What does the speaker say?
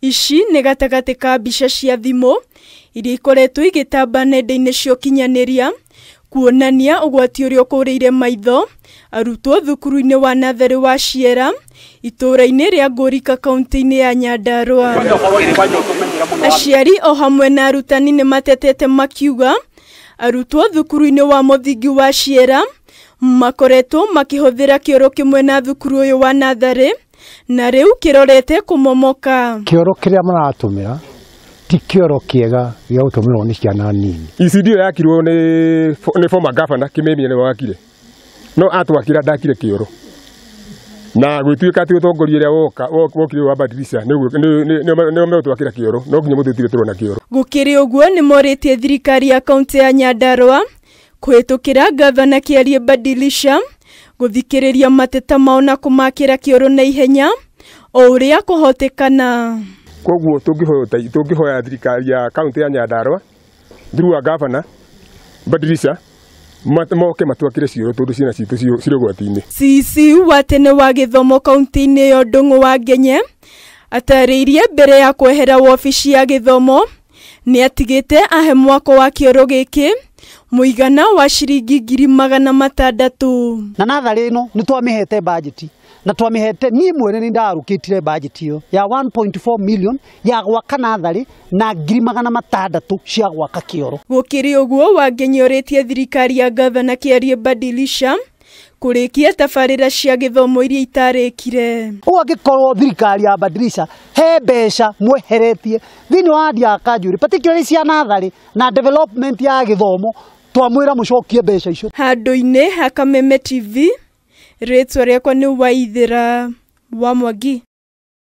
ici nä gatagatä ka mbica cia thimå iria ikoretwo igĩtamba nenda-inĩ cia ũkinyanĩria kuonania ũgwati ũrĩa ũkũrĩire maitho arutwo thukuru-inĩ wa natharĩ wa ciera itũũra-inĩ rĩa ngũrika kaũntĩ-inĩ ya nyandarũa aciari o hamwe na arutani nĩ matetete makiuga arutwo thukuru-inĩ wa mũthingi wa ciera makoretwo makĩhũthĩra kĩoro kĩmwe na thukuru ũyũ wa natharĩ na riu kirorete kumomoka kioro kiria maratumira ti kioro kiega mä rwo ni ciana nini ici e yo yakirwo ni ni kä governor kimemia ni wakire no ra ndakire kioro na gwituika ati utongoria uria woka wokire wa twakä ni kä kioro no nginya kä rä kioro guo uguo ni tie thirikari ya kaunti ya Nyandarua kuhitukira gavana kiarie badilisha gũthikĩrĩria mateta mao na kũmakĩra kĩoro na ihenya o ũrĩa kũhotekana koguo tũngĩhoya thirikari ya kaũntĩ ya nyandarwa through wa gavana Badrisha moke matwakĩre cioro tondũ ciana citũ cirĩ ũgwati-inĩ cc wa tene wa gĩthomo kaũntĩ-inĩ ĩyo ndũng'ũ wa ngenye atarĩirie mbere ya kwehera wobici ya gĩthomo nĩ atigĩte ahe mwako wa kĩoro gĩkĩ muigana wa ciringi ngiri magana matandatu na natharä ä no nä twamä bajeti na twamihete ni mwene ni ndarukitire budget iyo ya 1.4 million ya gwaka nathari na ngiri magana matandatu cia gwaka kioro gukiri uguo wangenyoretie thirikari ya gavana kiarie badilisha kurĩkia tabarĩra cia gĩthomo iria itarĩkire ũũ angĩkorwo thirikari ya Badirisha he mbeca mweheretie thĩinĩ wa andi a kanjũrĩ particularly cia natharĩ na development ya gĩthomo twamwĩra mũcokie mbeca icio handũ-inĩ ha Kameme TV rĩtwa rĩakwa ni Waithĩra wa Mwangi